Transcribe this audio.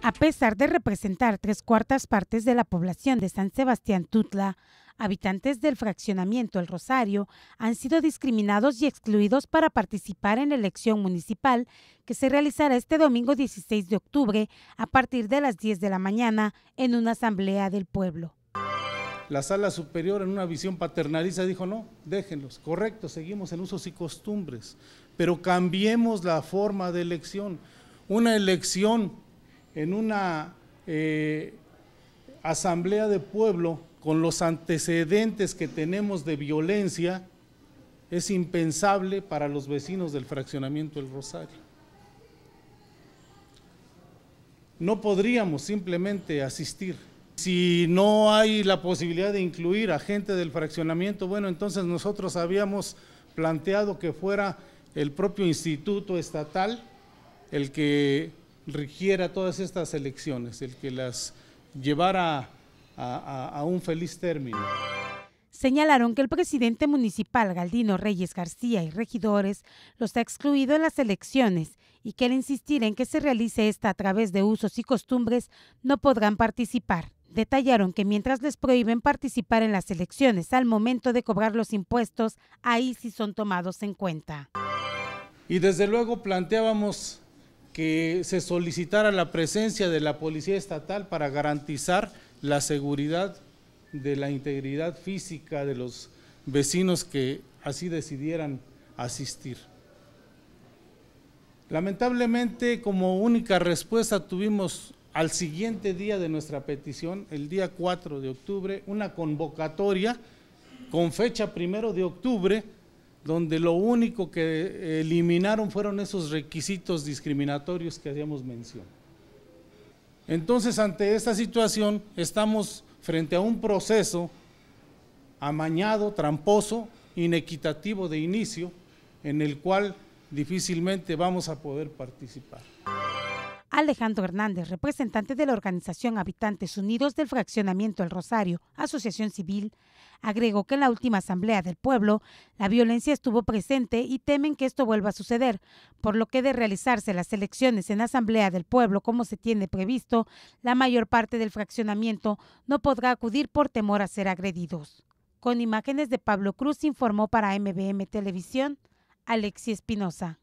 A pesar de representar tres cuartas partes de la población de San Sebastián Tutla, habitantes del fraccionamiento El Rosario han sido discriminados y excluidos para participar en la elección municipal que se realizará este domingo 16 de octubre a partir de las 10 de la mañana en una asamblea del pueblo. La sala superior en una visión paternalista dijo no, déjenlos, correcto, seguimos en usos y costumbres, pero cambiemos la forma de elección. Una elección en una eh, asamblea de pueblo con los antecedentes que tenemos de violencia, es impensable para los vecinos del fraccionamiento del Rosario. No podríamos simplemente asistir. Si no hay la posibilidad de incluir a gente del fraccionamiento, bueno, entonces nosotros habíamos planteado que fuera el propio instituto estatal el que rigiera todas estas elecciones, el que las llevara a, a un feliz término. Señalaron que el presidente municipal Galdino Reyes García y regidores los ha excluido en las elecciones y que al insistir en que se realice esta a través de usos y costumbres no podrán participar. Detallaron que mientras les prohíben participar en las elecciones al momento de cobrar los impuestos, ahí sí son tomados en cuenta. Y desde luego planteábamos que se solicitara la presencia de la Policía Estatal para garantizar la seguridad de la integridad física de los vecinos que así decidieran asistir. Lamentablemente, como única respuesta tuvimos al siguiente día de nuestra petición, el día 4 de octubre, una convocatoria con fecha primero de octubre donde lo único que eh, eliminaron fueron esos requisitos discriminatorios que habíamos mencionado. Entonces, ante esta situación, estamos frente a un proceso amañado, tramposo, inequitativo de inicio, en el cual difícilmente vamos a poder participar. Alejandro Hernández, representante de la organización Habitantes Unidos del Fraccionamiento El Rosario, Asociación Civil, agregó que en la última asamblea del pueblo la violencia estuvo presente y temen que esto vuelva a suceder, por lo que de realizarse las elecciones en asamblea del pueblo como se tiene previsto, la mayor parte del fraccionamiento no podrá acudir por temor a ser agredidos. Con imágenes de Pablo Cruz informó para MBM Televisión Alexi Espinosa.